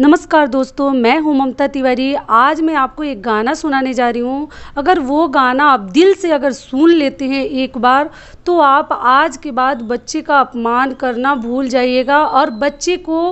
नमस्कार दोस्तों मैं हूं ममता तिवारी आज मैं आपको एक गाना सुनाने जा रही हूं अगर वो गाना आप दिल से अगर सुन लेते हैं एक बार तो आप आज के बाद बच्चे का अपमान करना भूल जाइएगा और बच्चे को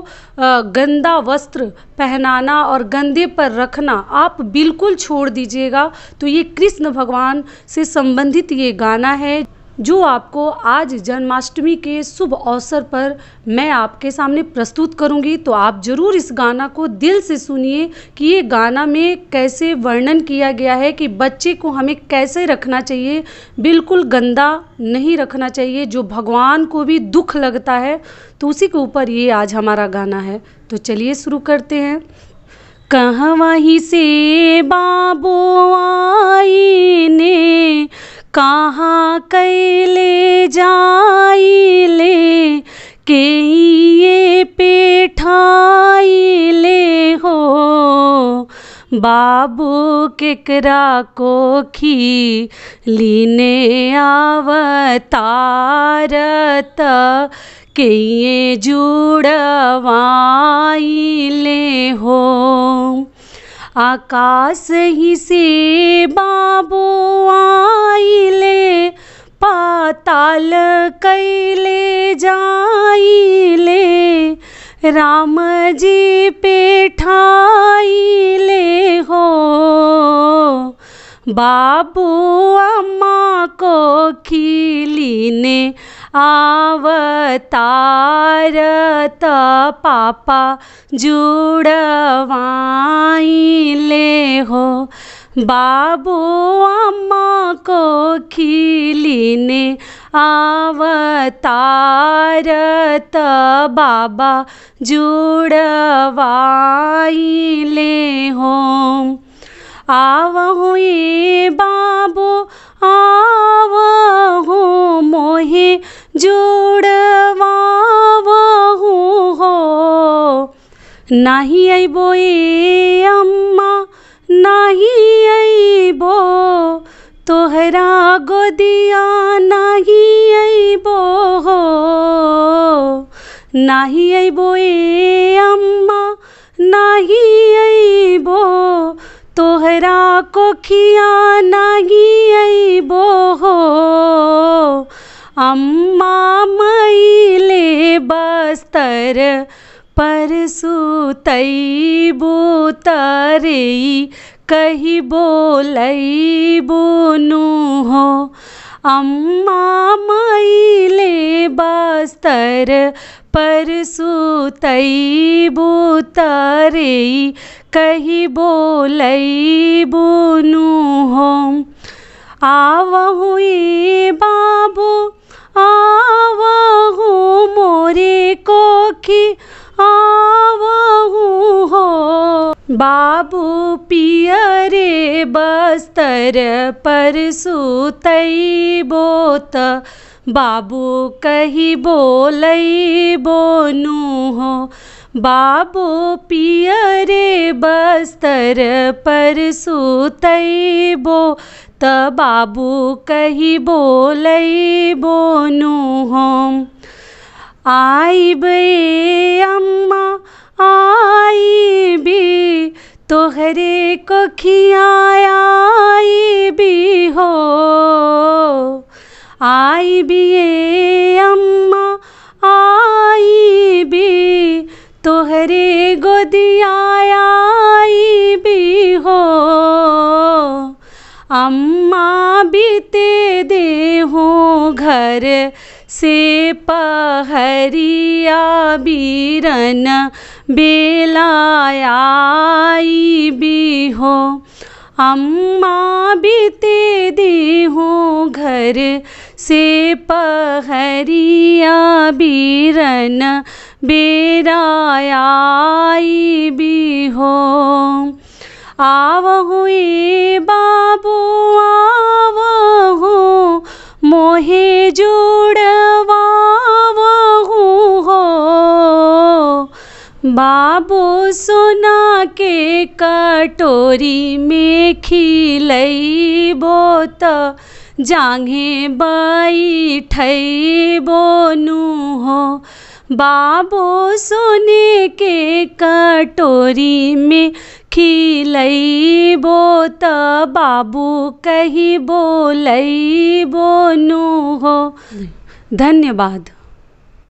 गंदा वस्त्र पहनाना और गंदे पर रखना आप बिल्कुल छोड़ दीजिएगा तो ये कृष्ण भगवान से संबंधित ये गाना है जो आपको आज जन्माष्टमी के शुभ अवसर पर मैं आपके सामने प्रस्तुत करूंगी तो आप ज़रूर इस गाना को दिल से सुनिए कि ये गाना में कैसे वर्णन किया गया है कि बच्चे को हमें कैसे रखना चाहिए बिल्कुल गंदा नहीं रखना चाहिए जो भगवान को भी दुख लगता है तो उसी के ऊपर ये आज हमारा गाना है तो चलिए शुरू करते हैं कहवा वहीं से बाबू आई ने कहाँ कैले जाइले के ये पेठाइले हो बाबू केकरा को खी लीने आवतारत के ये जुड़वाइले हो आकाश ही से बाबू आईले पाताल कैले जाईले राम जी पे ले हो बाबू अम्मा को खिली ने आवतारत पापा जुड़वाइले हो बाबू अम्मा को खिलीने आवतारत बाबा जुड़वाइले हो आवहुए बाबू जोड़वाहू हो नाही अबो ए अम्मा नहीं अबो तोहरा गोदिया नहीं अबो हो नहीं अबो ए अम्मा नाही अबो तोहरा कोखिया नहीं अम्मा मैले बस्तर पर सुतैबो तरे कही बोलैबो नु हो अम्मा मैले बस्तर पर सुतैबो तरे कही बोलैबो हो आवहुई बा बाबू पियरे बस्तर पर सुतो त बाबू कही बोलैबो नु हो बाबू पियरे बस्तर पर सुतो त बाबू कही बोलैबो नु हो आइब ए अम्मा बिए अम्मा आई बी तोहरे गोदिया आई भी हो अम्मा बीते दे हो घर से पहरिया बीरन बेलायाई भी हो अम्मा बीते दी हूँ घर से पहरिया बीरन बेरायाई भी हो आव हुए बाबू आ बाबो सोना के कटोरी में खिलैबो त जांघे बैठैबो हो बाबो सोने के कटोरी में खिलैबो त बाबू कही बोलैबो हो धन्यवाद